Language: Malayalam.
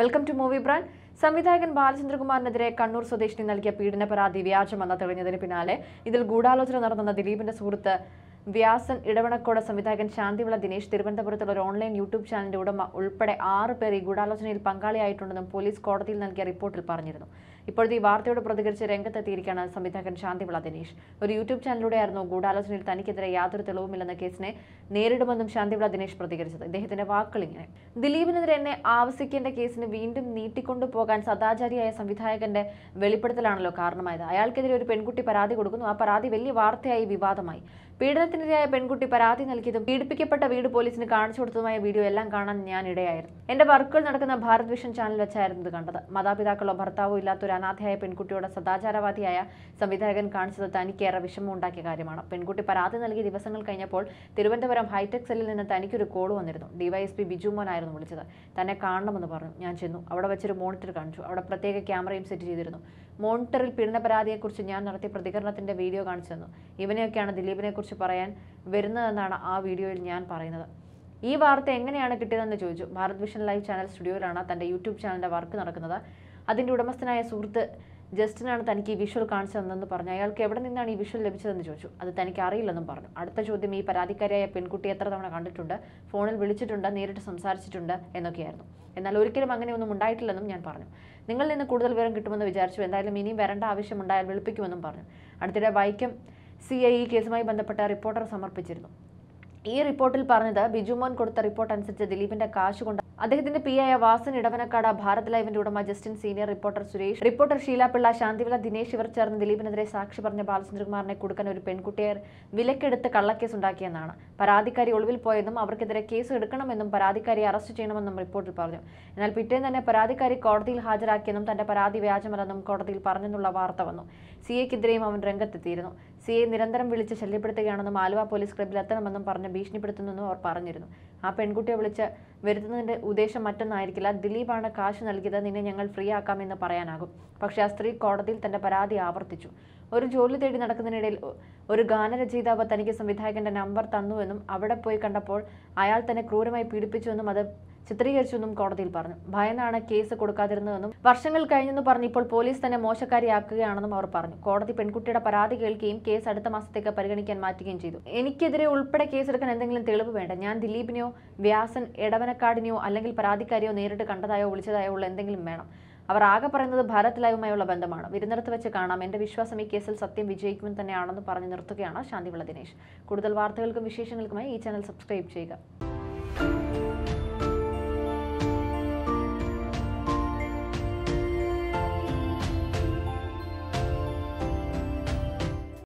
വെൽക്കം ടു മൂവി ബ്രാൻഡ് സംവിധായകൻ ബാലചന്ദ്രകുമാറിനെതിരെ കണ്ണൂർ സ്വദേശിനി നൽകിയ പീഡന പരാതി വ്യാജമെന്ന് തെളിഞ്ഞതിന് പിന്നാലെ ഇതിൽ ഗൂഢാലോചന നടന്നെന്ന ദിലീപിന്റെ സുഹൃത്ത് വ്യാസൻ ഇടവണക്കോട് സംവിധായകൻ ശാന്തിവിള ദിനേശ് തിരുവനന്തപുരത്തുള്ള ഒരു ഓൺലൈൻ യൂട്യൂബ് ചാനലിന്റെ ഉടമ ഉൾപ്പെടെ ആറ് പേർ ഈ ഗൂഢാലോചനയിൽ പങ്കാളിയായിട്ടുണ്ടെന്നും പോലീസ് കോടതിയിൽ നൽകിയ റിപ്പോർട്ടിൽ പറഞ്ഞിരുന്നു ഇപ്പോഴത്തെ ഈ വാർത്തയോട് പ്രതികരിച്ച് രംഗത്തെത്തിയിരിക്കുകയാണ് സംവിധായകൻ ശാന്തിവിള ദിനേശ് ഒരു യൂട്യൂബ് ചാനലിലൂടെയായിരുന്നു ഗൂഢാലോചനയിൽ തനിക്കെതിരെ യാതൊരു തെളിവുമില്ലെന്ന കേസിനെ നേരിടുമെന്നും ശാന്തിവിള ദിനേശ് പ്രതികരിച്ചത് ഇദ്ദേഹത്തിന്റെ വാക്കുകൾ ഇങ്ങനെ ദിലീപിനെതിരെ എന്നെ ആവശ്യിക്കേണ്ട കേസിന് വീണ്ടും നീട്ടിക്കൊണ്ടു പോകാൻ സദാചാരിയായ സംവിധായകന്റെ വെളിപ്പെടുത്തലാണല്ലോ കാരണമായത് അയാൾക്കെതിരെ ഒരു പെൺകുട്ടി പരാതി കൊടുക്കുന്നു ആ പരാതി വലിയ വാർത്തയായി വിവാദമായി പീഡനത്തിനിരയായ പെൺകുട്ടി പരാതി നൽകിയതും പീഡിപ്പിക്കപ്പെട്ട വീട് പോലീസിന് കാണിച്ചു കൊടുത്തതുമായ വീഡിയോ എല്ലാം കാണാൻ ഞാൻ ഇടയായിരുന്നു എന്റെ വർക്കുകൾ നടക്കുന്ന ഭാരത് വിഷൻ ചാനൽ വെച്ചായിരുന്നു ഇത് കണ്ടത് മാതാപിതാക്കളോ ഭർത്താവോ ഇല്ലാത്ത ഒരു അനാഥയായ പെൺകുട്ടിയോട് സദാചാരവാദിയായ സംവിധായകൻ കാണിച്ചത് തനിക്കേറെ വിഷമമുണ്ടാക്കിയ കാര്യമാണ് പെൺകുട്ടി പരാതി നൽകിയ ദിവസങ്ങൾ കഴിഞ്ഞപ്പോൾ തിരുവനന്തപുരം ഹൈടെക് സെല്ലിൽ നിന്ന് തനിക്കൊരു കോൾ വന്നിരുന്നു ഡിവൈഎസ്പി ബിജു മോനായിരുന്നു വിളിച്ചത് തന്നെ കാണണമെന്ന് പറഞ്ഞു ഞാൻ ചെന്നു അവിടെ വെച്ചൊരു മോണിറ്റർ കാണിച്ചു അവിടെ പ്രത്യേക ക്യാമറയും സെറ്റ് ചെയ്തിരുന്നു മോണിറ്ററിൽ പീഡന പരാതിയെക്കുറിച്ച് ഞാൻ നടത്തിയ പ്രതികരണത്തിന്റെ വീഡിയോ കാണിച്ചു തന്നു ഇവനെയൊക്കെയാണ് ദിലീപിനെക്കുറിച്ച് പറയാൻ വരുന്നതെന്നാണ് ആ വീഡിയോയിൽ ഞാൻ പറയുന്നത് ഈ വാർത്ത എങ്ങനെയാണ് കിട്ടിയതെന്ന് ചോദിച്ചു ഭാരത് വിഷൻ ലൈവ് ചാനൽ സ്റ്റുഡിയോയിലാണ് തൻ്റെ യൂട്യൂബ് ചാനലിൻ്റെ വർക്ക് നടക്കുന്നത് അതിൻ്റെ ഉടമസ്ഥനായ സുഹൃത്ത് ജസ്റ്റിനാണ് തനിക്ക് ഈ വിഷ്വൽ കാണിച്ചു തന്നതെന്ന് പറഞ്ഞു അയാൾക്ക് എവിടെ നിന്നാണ് ഈ വിഷ്വൽ ലഭിച്ചതെന്ന് ചോദിച്ചു അത് തനിക്ക് അറിയില്ലെന്നും പറഞ്ഞു അടുത്ത ചോദ്യം ഈ പരാതിക്കാരിയായ പെൺകുട്ടി എത്ര തവണ കണ്ടിട്ടുണ്ട് ഫോണിൽ വിളിച്ചിട്ടുണ്ട് നേരിട്ട് സംസാരിച്ചിട്ടുണ്ട് എന്നൊക്കെയായിരുന്നു എന്നാൽ ഒരിക്കലും അങ്ങനെയൊന്നും ഉണ്ടായിട്ടില്ലെന്നും ഞാൻ പറഞ്ഞു നിങ്ങളിൽ നിന്ന് കൂടുതൽ വിവരം കിട്ടുമെന്ന് വിചാരിച്ചു എന്തായാലും ഇനിയും വരേണ്ട ആവശ്യമുണ്ടായാൽ വിളിപ്പിക്കുമെന്നും പറഞ്ഞു അടുത്തിടെ വൈക്കം സി ഐ ഈ കേസുമായി ബന്ധപ്പെട്ട റിപ്പോർട്ടർ സമർപ്പിച്ചിരുന്നു ഈ റിപ്പോർട്ടിൽ പറഞ്ഞത് ബിജുമോൻ കൊടുത്ത റിപ്പോർട്ട് അനുസരിച്ച് ദിലീപിന്റെ കാശ് കൊണ്ട് അദ്ദേഹത്തിന്റെ പി ആയ വാസൻ ഇടവനക്കാട് ഭാരത് ലൈവിന്റെ ഉടമ Justin senior reporter Suresh reporter Sheela Pillai Santhivila Dinesh ഇവർ ചേർന്ന് ദിലീപിനെതിരെ സാക്ഷി പറഞ്ഞ ബാലചന്ദ്രകുമാറിനെ കൊടുക്കാൻ ഒരു പെൺകുട്ടിയെ വിലക്കെടുത്ത് കള്ളക്കേസ് ഉണ്ടാക്കിയെന്നാണ് പരാതിക്കാരി ഒളിവിൽ പോയെന്നും അവർക്കെതിരെ കേസ് എടുക്കണമെന്നും പരാതിക്കാരിയെ അറസ്റ്റ് ചെയ്യണമെന്നും റിപ്പോർട്ടിൽ പറഞ്ഞു എന്നാൽ പിറ്റേന്ന് തന്നെ പരാതിക്കാരി കോടതിയിൽ ഹാജരാക്കിയെന്നും തന്റെ പരാതി വ്യാജമല്ലെന്നും കോടതിയിൽ പറഞ്ഞെന്നുള്ള വാർത്ത വന്നു സി എക്കെതിരെയും അവൻ രംഗത്തെത്തിയിരുന്നു സിയെ നിരന്തരം വിളിച്ച് ശല്യപ്പെടുത്തുകയാണെന്നും ആലുവ പോലീസ് ക്ലബിൽ എത്തണമെന്നും പറഞ്ഞ് ഭീഷണിപ്പെടുത്തുന്നെന്നും അവർ പറഞ്ഞിരുന്നു ആ പെൺകുട്ടിയെ വിളിച്ച് വരുത്തുന്നതിൻ്റെ ഉദ്ദേശം മറ്റൊന്നായിരിക്കില്ല ദിലീപാണ് കാശ് നൽകിയത് നിന്നെ ഞങ്ങൾ ഫ്രീ ആക്കാമെന്ന് പറയാനാകും പക്ഷേ ആ സ്ത്രീ കോടതിയിൽ തന്റെ പരാതി ആവർത്തിച്ചു ഒരു ജോലി തേടി നടക്കുന്നതിനിടയിൽ ഒരു ഗാനരചയിതാവ് തനിക്ക് സംവിധായകന്റെ നമ്പർ തന്നുവെന്നും അവിടെ പോയി കണ്ടപ്പോൾ അയാൾ തന്നെ ക്രൂരമായി പീഡിപ്പിച്ചുവെന്നും അത് ചിത്രീകരിച്ചുവെന്നും കോടതിയിൽ പറഞ്ഞു ഭയന്നാണ് കേസ് കൊടുക്കാതിരുന്നതെന്നും വർഷങ്ങൾ കഴിഞ്ഞെന്ന് പറഞ്ഞ് ഇപ്പോൾ പോലീസ് തന്നെ മോശക്കാരിയാക്കുകയാണെന്നും അവർ പറഞ്ഞു കോടതി പെൺകുട്ടിയുടെ പരാതി കേൾക്കുകയും കേസ് അടുത്ത മാസത്തേക്ക് പരിഗണിക്കാൻ മാറ്റുകയും ചെയ്തു എനിക്കെതിരെ ഉൾപ്പെടെ കേസെടുക്കാൻ എന്തെങ്കിലും തെളിവ് വേണ്ട ഞാൻ ദിലീപിനെയോ വ്യാസൻ എടവനക്കാടിനെയോ അല്ലെങ്കിൽ പരാതിക്കാരിയോ നേരിട്ട് കണ്ടതായോ വിളിച്ചതായോ ഉള്ള എന്തെങ്കിലും വേണം അവർ ആകെ പറയുന്നത് ഭാരത് ലൈവുമായുള്ള ബന്ധമാണ് വിരുന്നിടത്ത് വെച്ച് കാണാം എന്റെ വിശ്വാസം ഈ കേസിൽ സത്യം വിജയിക്കുമെന്ന് തന്നെയാണെന്ന് പറഞ്ഞു നിർത്തുകയാണ് ശാന്തിവിള ദിനേശ് കൂടുതൽ വാർത്തകൾക്കും വിശേഷങ്ങൾക്കുമായി ഈ ചാനൽ സബ്സ്ക്രൈബ് ചെയ്യുക